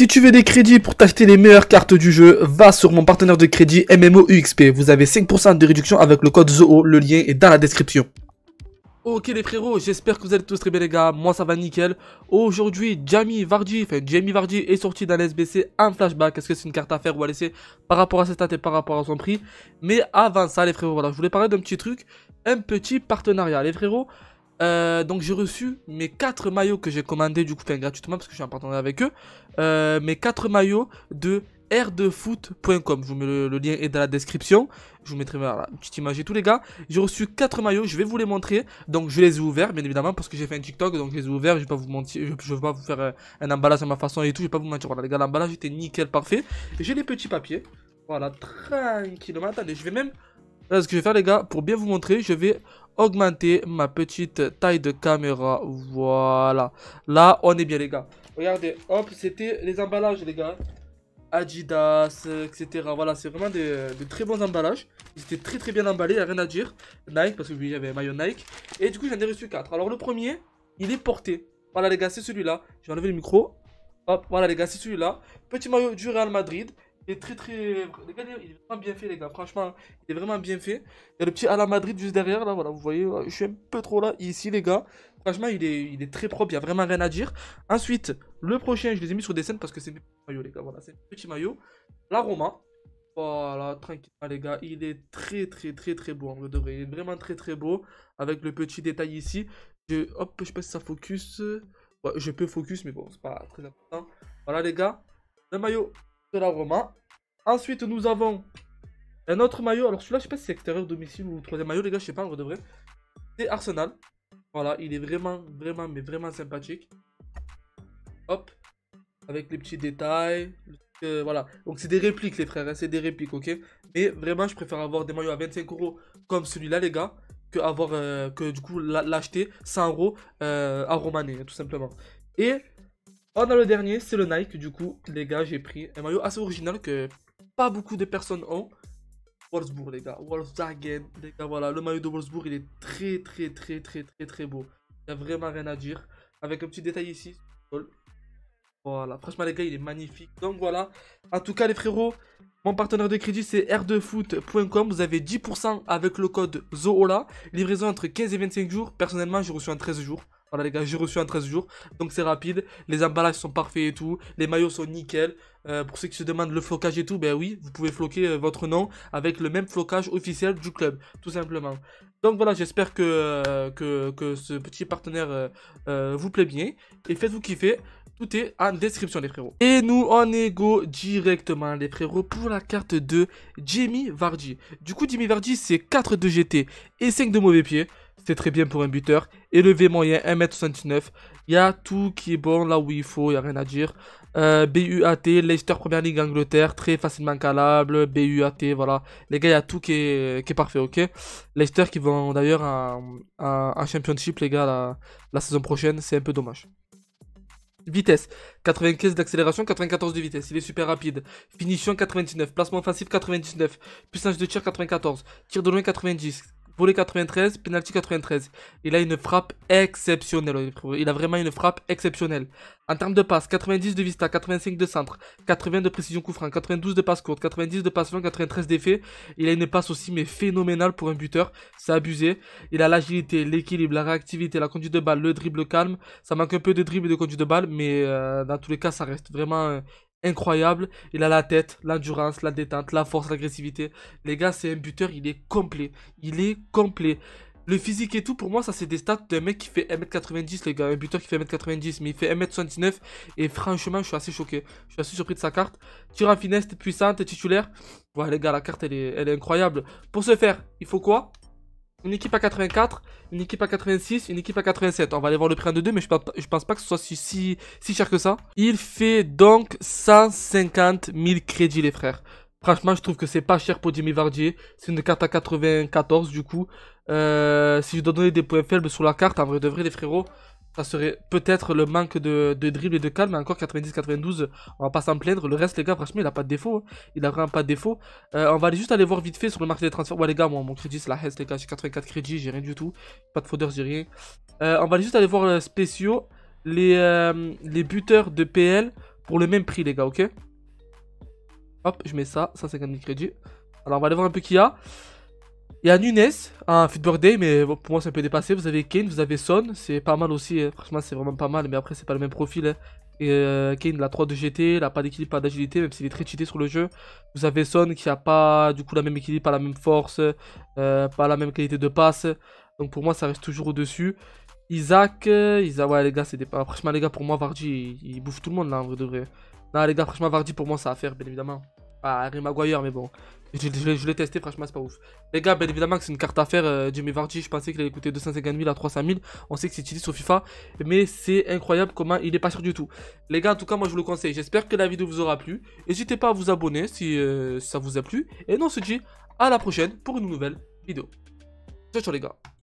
Si tu veux des crédits pour t'acheter les meilleures cartes du jeu, va sur mon partenaire de crédit MMOUXP. Vous avez 5% de réduction avec le code ZOO, le lien est dans la description. Ok les frérots, j'espère que vous allez tous très bien les gars, moi ça va nickel. Aujourd'hui, Jamie Vardy, Jamie Vardy est sorti dans SBC un flashback. Est-ce que c'est une carte à faire ou à laisser par rapport à ses stats et par rapport à son prix Mais avant ça les frérots, voilà, je voulais parler d'un petit truc, un petit partenariat. Les frérots, euh, donc j'ai reçu mes 4 maillots que j'ai commandé du coup, gratuitement parce que je suis en partenariat avec eux. Euh, mes 4 maillots de airdefoot.com. Je vous mets le, lien est dans la description. Je vous mettrai une petite image et tout les gars. J'ai reçu 4 maillots, je vais vous les montrer. Donc je les ai ouverts bien évidemment parce que j'ai fait un TikTok donc je les ai ouverts, je vais pas vous mentir, je, vais pas vous faire euh, un, emballage à ma façon et tout, je vais pas vous mentir. Voilà les gars, l'emballage était nickel parfait. J'ai les petits papiers. Voilà, tranquillement. Attendez, je vais même euh, ce que je vais faire, les gars, pour bien vous montrer, je vais augmenter ma petite taille de caméra. Voilà. Là, on est bien, les gars. Regardez, hop, c'était les emballages, les gars. Adidas, etc. Voilà, c'est vraiment de, très bons emballages. Ils étaient très très bien emballés, rien à dire. Nike, parce que oui, un maillot Nike. Et du coup, j'en ai reçu 4. Alors, le premier, il est porté. Voilà, les gars, c'est celui-là. Je vais enlever le micro. Hop, voilà, les gars, c'est celui-là. Petit maillot du Real Madrid. Il est très très. vraiment bien fait, les gars. Franchement, il est vraiment bien fait. Il y a le petit à la Madrid juste derrière, là. Voilà, vous voyez, euh, je suis un peu trop là. Ici, les gars. Franchement, il est, il est très propre. Il n'y a vraiment rien à dire. Ensuite, le prochain, je les ai mis sur des scènes parce que c'est mes petits maillots, les gars. Voilà, c'est mes petits maillots. La Roma. Voilà, tranquille les gars, il est très très très très beau, on devrait, il est vraiment très très beau, avec le petit détail ici, je, hop, je passe pas ça focus, je peux focus, mais bon, c'est pas très important, voilà les gars, le maillot de la Roma, Ensuite, nous avons un autre maillot. Alors celui-là, je sais pas si c'est extérieur, domicile ou troisième maillot, les gars, je sais pas, on devrait. C'est Arsenal. Voilà, il est vraiment, vraiment, mais vraiment sympathique. Hop. Avec les petits détails. Euh, voilà. Donc c'est des répliques, les frères. Hein, c'est des répliques, ok Mais vraiment, je préfère avoir des maillots à 25 euros comme celui-là, les gars. Que, avoir, euh, que du coup, l'acheter 100 euros euh, à Romané, hein, tout simplement. Et on a le dernier, c'est le Nike. Du coup, les gars, j'ai pris un maillot assez original que beaucoup de personnes ont. Wolfsburg, les gars. Wolfsburg, les gars, voilà. Le maillot de Wolfsburg, il est très, très, très, très, très, très beau. Il n'y a vraiment rien à dire. Avec un petit détail ici. Voilà. Franchement, les gars, il est magnifique. Donc, voilà. En tout cas, les frérots, mon partenaire de crédit, c'est r2foot.com. Vous avez 10% avec le code ZOOLA. Livraison entre 15 et 25 jours. Personnellement, j'ai reçu en 13 jours. Voilà les gars, j'ai reçu en 13 jours, donc c'est rapide, les emballages sont parfaits et tout, les maillots sont nickel. Euh, pour ceux qui se demandent le flocage et tout, ben oui, vous pouvez floquer euh, votre nom avec le même flocage officiel du club, tout simplement. Donc voilà, j'espère que, euh, que, ce petit partenaire vous plaît bien et faites-vous kiffer. Tout est en description les frérots. Et nous on go directement les frérots pour la carte de Jimmy Vardy. Du coup Jimmy Vardy c'est 4 de GT et 5 de mauvais pieds c'est très bien pour un buteur. Élevé moyen, 1m79. Il y a tout qui est bon là où il faut, il n'y a rien à dire. Euh, BUAT, Leicester Première Ligue Angleterre, très facilement calable. BUAT, voilà. Les gars, il y a tout qui est, parfait, ok Leicester qui vont d'ailleurs un Championship, les gars, la, la saison prochaine. C'est un peu dommage. Vitesse, 95 d'accélération, 94 de vitesse, il est super rapide. Finition 99, placement offensif 99, puissance de tir 94, tir de loin 90, Volet 93, penalty 93. Il a une frappe exceptionnelle. Il a vraiment une frappe exceptionnelle. En termes de passe, 90 de Vista, 85 de centre, 80 de précision coup franc, 92 de passe courte, 90 de passe long, 93 d'effet. Il a une passe aussi, mais phénoménale pour un buteur. C'est abusé. Il a l'agilité, l'équilibre, la réactivité, la conduite de balle, le dribble calme. Ça manque un peu de dribble et de conduite de balle, mais euh, dans tous les cas, ça reste vraiment incroyable. Il a la tête, l'endurance, la détente, la force, l'agressivité. Les gars, c'est un buteur, il est complet. Il est complet. Le physique et tout, pour moi, ça c'est des stats d'un mec qui fait 1m90, les gars. Un buteur qui fait 1m90, mais il fait 1m79. Et franchement, je suis assez choqué. Je suis assez surpris de sa carte. Tir en finesse, puissante, titulaire. Ouais, les gars, la carte, elle est, elle est incroyable. Pour ce faire, il faut quoi une équipe à 84, une équipe à 86, une équipe à 87. On va aller voir le prix en de deux, mais je pense, pas que ce soit si, cher que ça. Il fait donc 150 000 crédits, les frères. Franchement, je trouve que c'est pas cher pour Jimmy Vardier. C'est une carte à 94, du coup. Euh, si je dois donner des points faibles sur la carte, en vrai de vrai, les frérots, ça serait peut-être le manque de, de, dribble et de calme. mais Encore 90-92, on va pas s'en plaindre. Le reste, les gars, franchement, il a pas de défaut. Hein. Il a vraiment pas de défaut. Euh, on va aller juste aller voir vite fait sur le marché des transferts. Ouais, les gars, moi, mon crédit, c'est la Hesse, les gars. J'ai 84 crédits, j'ai rien du tout. Pas de fraudeur, j'ai rien. Euh, on va juste aller voir euh, spéciaux. Les, les buteurs de PL pour le même prix, les gars, ok Hop, je mets ça. Ça, c'est crédits. Alors, on va aller voir un peu qui y a. Il y a Nunes, un football day, mais pour moi c'est un peu dépassé. Vous avez Kane, vous avez Son, c'est pas mal aussi. Hein. Franchement, c'est vraiment pas mal, mais après, c'est pas le même profil. Hein. Et euh, Kane, il a 3 de GT, il a pas d'équilibre, pas d'agilité, même s'il est très cheaté sur le jeu. Vous avez Son qui a pas du coup la même équilibre, pas la même force, euh, pas la même qualité de passe. Donc pour moi, ça reste toujours au-dessus. Isaac, euh, Isaac, ouais les gars, c'est des... Franchement, les gars, pour moi, Vardy, il, bouffe tout le monde là, en vrai de vrai. Non, les gars, franchement, Vardy, pour moi, ça à faire, bien évidemment. Ah, Harry mais bon. Je, l'ai testé, franchement, c'est pas ouf. Les gars, bien évidemment que c'est une carte à faire. Euh, Jimmy je pensais qu'il allait coûter 250 000 à 300 000. On sait que c'est utilisé sur FIFA. Mais c'est incroyable comment il est pas sûr du tout. Les gars, en tout cas, moi je vous le conseille. J'espère que la vidéo vous aura plu. N'hésitez pas à vous abonner si euh, ça vous a plu. Et nous, on se dit à la prochaine pour une nouvelle vidéo. Ciao, ciao les gars.